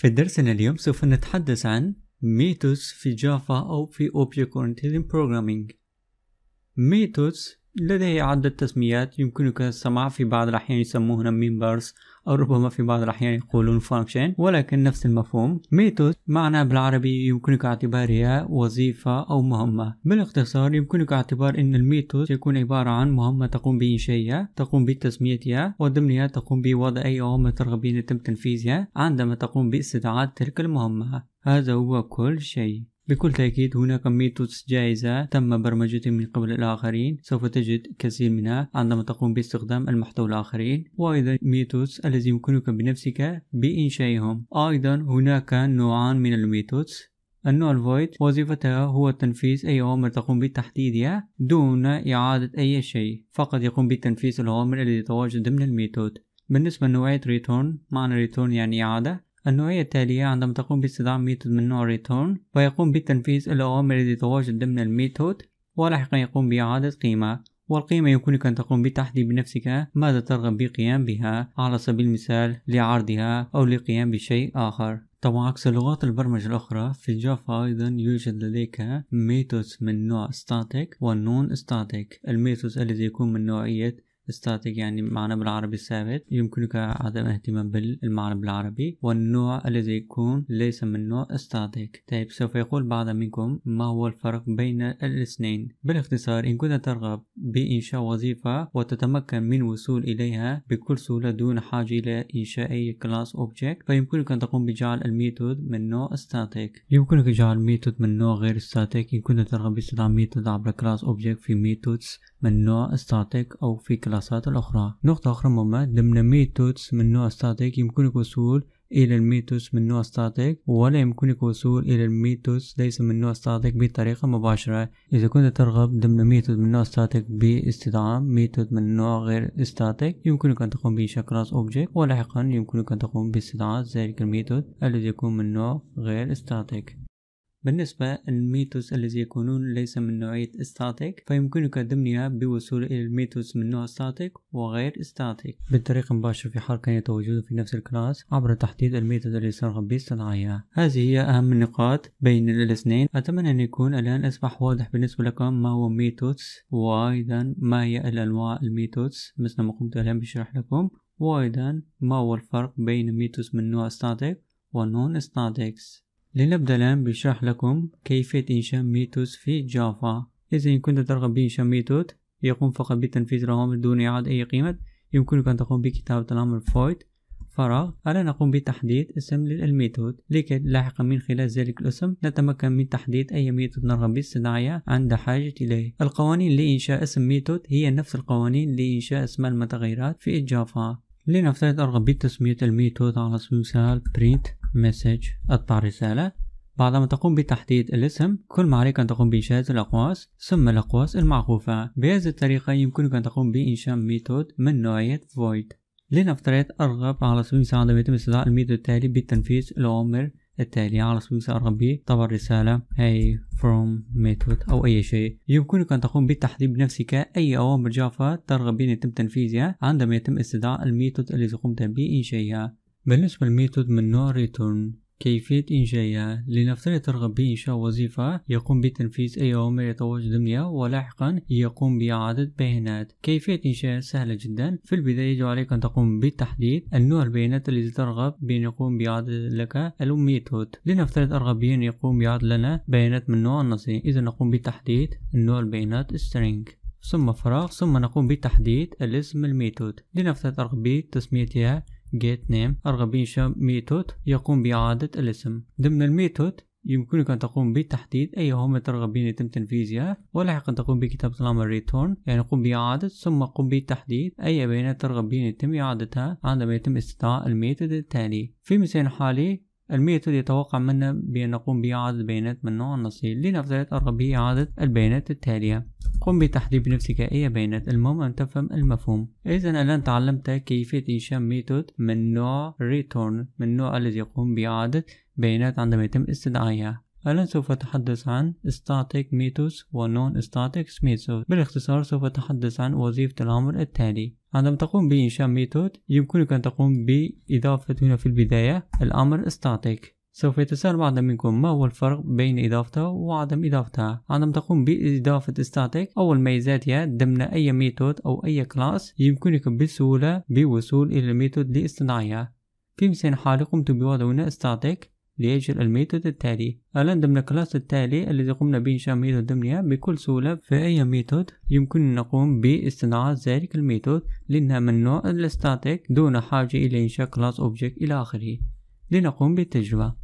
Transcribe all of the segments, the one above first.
في درسنا اليوم سوف نتحدث عن ميثودز في جافا أو في Object Oriented Programming ميثودز لديه عدة تسميات يمكنك السماع في بعض الأحيان يسموهن ميمبرز أو ربما في بعض الأحيان يقولون فانكشن ولكن نفس المفهوم ميثود معنى بالعربي يمكنك اعتبارها وظيفة أو مهمة بالاختصار يمكنك اعتبار أن الميثود يكون عبارة عن مهمة تقوم بإنشائها تقوم بتسميتها وضمنها تقوم بوضع أي مهمة ترغب أن يتم تنفيذها عندما تقوم باستدعاء تلك المهمة هذا هو كل شيء بكل تأكيد هناك ميتودز جائزة تم برمجتها من قبل الآخرين سوف تجد كثير منها عندما تقوم باستخدام المحتوى الآخرين وأيضا ميتودز الذي يمكنك بنفسك بإنشائهم أيضا هناك نوعان من الميتودز النوع الفويد وظيفتها هو تنفيذ أي أوامر تقوم بتحديدها دون إعادة أي شيء فقط يقوم بتنفيذ الأوامر التي تواجد ضمن الميتود بالنسبة لنوعية ريتون معنى ريتون يعني إعادة النوعية التالية عندما تقوم باستخدام ميثود من نوع return ويقوم بتنفيذ الأوامر التي تتواجد ضمن الميثود ولاحقا يقوم بإعادة قيمة والقيمة يمكنك أن تقوم بتحديد بنفسك ماذا ترغب بقيام بها على سبيل المثال لعرضها أو للقيام بشيء آخر طبعا عكس لغات البرمجة الأخرى في جافا أيضا يوجد لديك ميثودز من نوع static و non static الميثودز الذي يكون من نوعية static يعني معنى بالعربي ثابت يمكنك عدم الاهتمام بالمعنى بالعربي والنوع الذي يكون ليس من نوع static طيب سوف يقول بعض منكم ما هو الفرق بين الاثنين بالاختصار إن كنت ترغب بإنشاء وظيفة وتتمكن من الوصول إليها بكل سهولة دون حاجة إلى إنشاء أي كلاس أوبجكت فيمكنك أن تقوم بجعل الميثود من نوع static يمكنك جعل الميثود من نوع غير static إن كنت ترغب باستخدام ميثود عبر كلاس أوبجكت في ميثودز من نوع استاتيك أو في كلاسات الأخرى نقطة أخرى مهمة ضمن ميثودز من نوع استاتيك يمكنك الوصول إلى الميتوس من نوع استاتيك ولا يمكنك الوصول إلى الميتوس ليس من نوع استاتيك بطريقة مباشرة إذا كنت ترغب ضمن ميتود من نوع استاتيك باستدعاء ميتود من نوع غير استاتيك يمكنك أن تقوم بانشاء كلاس أوبجكت ولاحقا يمكنك أن تقوم باستدعاء ذلك الميتود الذي يكون من نوع غير استاتيك بالنسبة الميتوس الذي يكونون ليس من نوعية static فيمكنك ضمنها بوصول إلى الميتوس من نوع static وغير static بالطريقة مباشرة في حركة يتواجدون في نفس الكلاس عبر تحديد الميتوس الذي سنرغب باصطناعها هذه هي أهم النقاط بين الاثنين أتمنى أن يكون الآن أصبح واضح بالنسبة لكم ما هو ميتوس وأيضا ما هي الأنواع الميتوس مثل ما قمت الآن بشرح لكم وأيضا ما هو الفرق بين ميتوس من نوع static ونون static's لنبدأ الآن بشرح لكم كيفية إنشاء ميتوس في جافا إذا إن كنت ترغب بإنشاء ميتود يقوم فقط بتنفيذ الأوامر دون إعادة أي قيمة يمكنك أن تقوم بكتابة الأمر فويد فراغ ألا نقوم بتحديد اسم للميثود لكي لاحقا من خلال ذلك الاسم نتمكن من تحديد أي ميثود نرغب باستدعائها عند حاجة إليه القوانين لإنشاء اسم ميثود هي نفس القوانين لإنشاء اسم المتغيرات في جافا لنفترض أرغب بتسمية الميثود على سبيل المثال print مسج اطلع رسالة بعدما تقوم بتحديد الاسم كل ما عليك أن تقوم بإنشاء الأقواس ثم الأقواس المعقوفة بهذه الطريقة يمكنك أن تقوم بإنشاء ميثود من نوعية void لنفترض أرغب على سبيل المثال عندما يتم استدعاء الميثود التالي بالتنفيذ الأوامر التالية على سبيل المثال أرغب بطبع رسالة hey from method أو أي شيء يمكنك أن تقوم بالتحديد بنفسك أي أوامر جافا ترغب بأن يتم تنفيذها عندما يتم استدعاء الميثود اللي قمت بإنشائها بالنسبة للميثود من نوع ريتورن كيفية إنشائها لنفترض ترغب بإنشاء وظيفة يقوم بتنفيذ أي أوامر يتواجد ضمنها ولاحقا يقوم بإعادة بيانات كيفية إنشائها سهلة جدا في البداية يجب عليك أن تقوم بتحديد النوع البيانات الذي ترغب بأن يقوم بإعادة لك الميثود لنفترض أرغب بأن يقوم بإعادة لنا بيانات من نوع النصي إذا نقوم بتحديد النوع البيانات string ثم فراغ ثم نقوم بتحديد الاسم الميثود لنفترض أرغب بتسميتها get name أرغب إنشاء ميثود يقوم بإعادة الاسم ضمن الميثود يمكنك أن تقوم بتحديد أي هم ترغبين يتم تنفيذها ولاحقا تقوم بكتابة الأمر return يعني قم بإعادة ثم قم بتحديد أي بيانات ترغبين يتم إعادتها عندما يتم استدعاء الميثود التالي في مثال حالي الميثود يتوقع منا بأن نقوم بإعادة بيانات من نوع النصيل لنفترض أرغب بإعادة البيانات التالية قم بتحديد بنفسك أي بيانات المهم أن تفهم المفهوم إذا الآن تعلمت كيفية إنشاء ميثود من نوع return من نوع الذي يقوم بإعادة بيانات عندما يتم استدعائها الآن سوف أتحدث عن static methods و non static methods بالاختصار سوف أتحدث عن وظيفة الأمر التالي عندما تقوم بإنشاء method يمكنك أن تقوم بإضافة هنا في البداية الأمر static سوف يتساءل بعض منكم ما هو الفرق بين إضافته وعدم إضافتها عندما تقوم بإضافة static أول ميزاتها ضمن أي method أو أي class يمكنك بسهولة بوصول إلى الميثود لاصطناعها في مثال حالي قمت بوضع هنا static لأجل الميثود التالي الآن ضمن كلاس التالي الذي قمنا بإنشاء ميثود ضمنها بكل سهولة في أي ميثود يمكننا نقوم باستنعاء ذلك الميثود لأنها من نوع الستاتيك دون حاجة إلى إنشاء كلاس أوبجكت إلى آخره لنقوم بالتجربة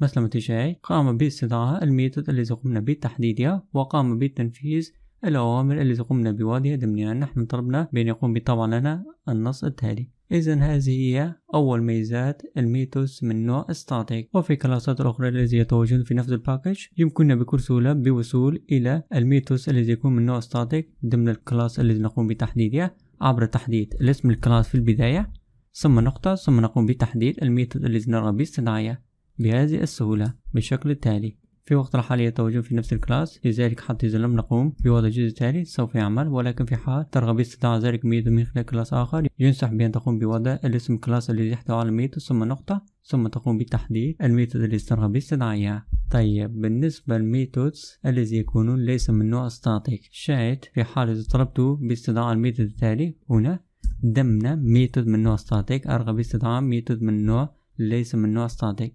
مثل ما تشاهد قام باستدعاء الميثود الذي قمنا بتحديدها وقام بالتنفيذ الأوامر التي قمنا بوضعها ضمنها نحن طلبنا بأن يقوم بطبع لنا النص التالي إذا هذه هي أول ميزات الميتوس من نوع ستاتيك وفي كلاسات الأخرى التي يتواجدون في نفس الباكج يمكننا بكل سهولة بوصول إلى الميتوس الذي يكون من نوع ستاتيك ضمن الكلاس الذي نقوم بتحديده عبر تحديد الاسم الكلاس في البداية ثم نقطة ثم نقوم بتحديد الميتوس الذي نرغب باستدعائه بهذه السهولة بالشكل التالي في وقت الحالي يتواجدون في نفس الكلاس لذلك حتى إذا لم نقوم بوضع جزء التالي سوف يعمل ولكن في حال ترغب استطاع ذلك ميتو من خلال كلاس آخر ينصح بأن تقوم بوضع الاسم كلاس الذي يحتوي على ميتو ثم نقطة ثم تقوم بتحديد الميتود التي ترغب باستدعائها طيب بالنسبة للميتودز الذي يكونون ليس من نوع ستاتيك شاهد في حال إذا طلبت باستدعاء الميتود التالي هنا دمنا ميتود من نوع ستاتيك أرغب باستدعاء ميتود من نوع ليس من نوع ستاتيك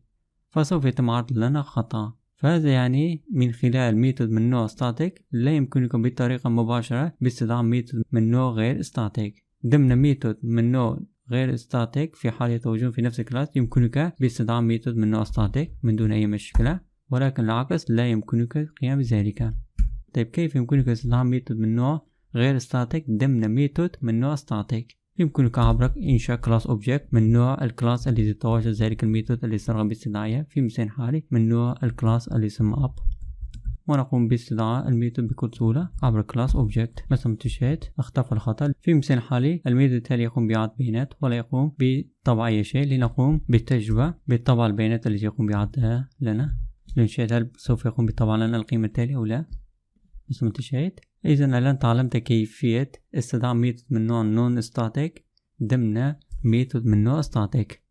فسوف يتم عرض لنا خطأ فهذا يعني من خلال ميثود من نوع ستاتيك لا يمكنكم بطريقة مباشرة باستخدام ميثود من نوع غير ستاتيك ضمن ميثود من نوع غير ستاتيك في حال تواجدون في نفس الكلاس يمكنك باستخدام ميثود من نوع ستاتيك من دون أي مشكلة ولكن العكس لا يمكنك القيام بذلك طيب كيف يمكنك استخدام ميثود من نوع غير ستاتيك ضمن ميثود من نوع ستاتيك يمكنك عبر إنشاء كلاس أوبجكت من نوع الكلاس الذي تواجد ذلك الميثود الذي سرغ باستدعائه في مثال حالي من نوع الكلاس اللي يسمى up ونقوم باستدعاء الميثود بكل سهولة عبر كلاس أوبجكت مثل ما تشاهد اختفى الخطأ في مثال حالي الميثود التالي يقوم بإعادة بيانات ولا يقوم بطبع أي شيء لنقوم بالتجربة بطبع البيانات التي يقوم بإعادتها لنا لنشاهد هل سوف يقوم بطبع لنا القيمة التالية أو لا مثل ما تشاهد إذا الآن تعلمت كيفية استدعاء ميثود من نوع نون ستاتيك ضمن ميثود من نوع ستاتيك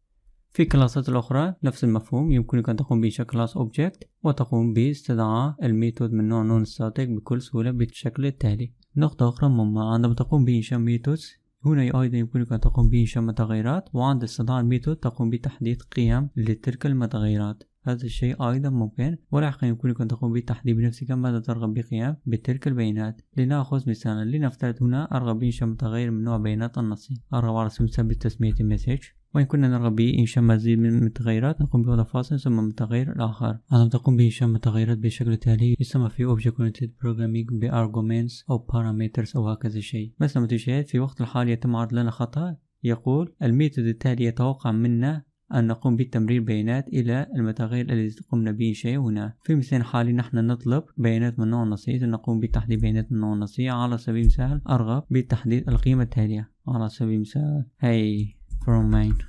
في كلاسات الأخرى نفس المفهوم يمكنك أن تقوم بإنشاء كلاس أوبجكت وتقوم باستدعاء الميثود من نوع نون ستاتيك بكل سهولة بالشكل التالي نقطة أخرى مهمة عندما تقوم بإنشاء ميثود هنا أيضا يمكنك أن تقوم بإنشاء متغيرات وعند استدعاء الميثود تقوم بتحديد قيم لتلك المتغيرات هذا الشيء أيضا ممكن ولاحقا يمكنك أن تقوم بالتحديد بنفسك ماذا ترغب بقيام بتلك البيانات لنأخذ مثالا لنفترض هنا أرغب بإنشاء متغير من نوع بيانات النصي أرغب على اسم بتسمية تسمية المسج وإن كنا نرغب بإنشاء مزيد من المتغيرات نقوم بوضع فاصل ثم متغير الآخر عندما تقوم بإنشاء متغيرات بشكل التالي يسمى في Object Oriented Programming بأرجومنتس أو Parameters أو هكذا شيء مثل ما تشاهد في وقت الحالي يتم عرض لنا خطأ يقول الميثود التالي يتوقع منا أن نقوم بالتمرير بيانات إلى المتغير الذي قمنا به هنا في مثال حالي نحن نطلب بيانات من نوع نصية نقوم بتحديد بيانات من نوع نصية على سبيل المثال أرغب بتحديد القيمة التالية على سبيل المثال هاي from mine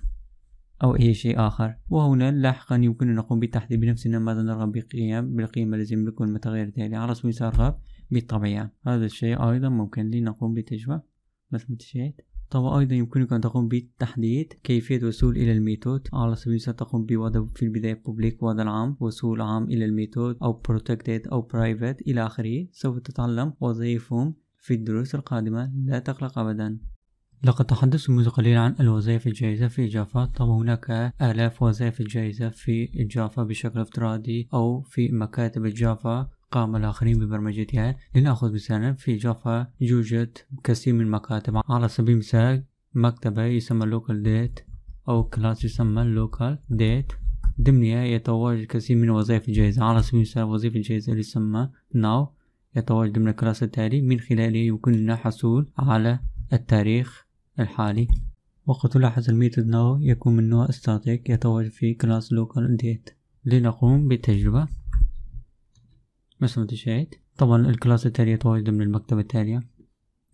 أو أي شيء آخر وهنا لاحقا يمكن أن نقوم بالتحديد بنفسنا ماذا نرغب بقيام بالقيمة التي يملكها المتغير التالي على سبيل المثال أرغب بالطبيعة هذا الشيء أيضا ممكن لنقوم بتجربة مثل ما تشاهد طبعا أيضا يمكنك أن تقوم بتحديد كيفية الوصول إلى الميثود على سبيل المثال تقوم بوضع في البداية public وضع عام وصول عام إلى الميثود أو protected أو private إلى آخره سوف تتعلم وظائفهم في الدروس القادمة لا تقلق أبدا لقد تحدثت منذ قليل عن الوظائف الجاهزة في جافا طبعا هناك آلاف وظائف الجاهزة في جافا بشكل افتراضي أو في مكاتب جافا قام الآخرين ببرمجتها لنأخذ مثالا في جافا يوجد كثير من المكاتب على سبيل المثال مكتبة يسمى local date أو كلاس يسمى local date ضمنها يتواجد كثير من وظائف الجاهزة على سبيل المثال وظيفة الجاهزة اللي يسمى now يتواجد ضمن الكلاس التالي من خلاله يمكننا الحصول على التاريخ الحالي وقد تلاحظ الميثود now يكون من نوع static يتواجد في كلاس local date لنقوم بالتجربة مثل ما تشاهد طبعا الكلاس التالية تواجد من المكتبة التالية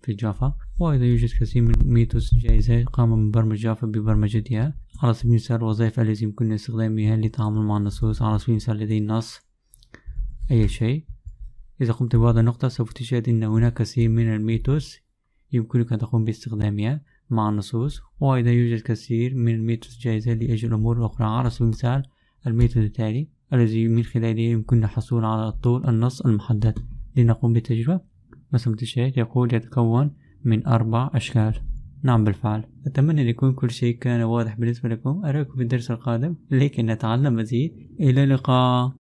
في جافا وأيضا يوجد كثير من ميتوس جائزة قام مبرمج جافا ببرمجتها على سبيل المثال الوظائف التي يمكن استخدامها للتعامل مع النصوص على سبيل المثال لدي النص أي شيء إذا قمت بهذا النقطة سوف تشاهد أن هناك كثير من الميتوس يمكنك أن تقوم باستخدامها مع النصوص وأيضا يوجد كثير من الميتوس جائزة لأجل أمور أخرى على سبيل المثال الميتود التالي الذي من خلاله يمكننا الحصول على طول النص المحدد لنقوم بالتجربة رسمة الشهادة يقول يتكون من أربع أشكال نعم بالفعل أتمنى أن يكون كل شيء كان واضح بالنسبة لكم أراكم في الدرس القادم لكي نتعلم مزيد إلى اللقاء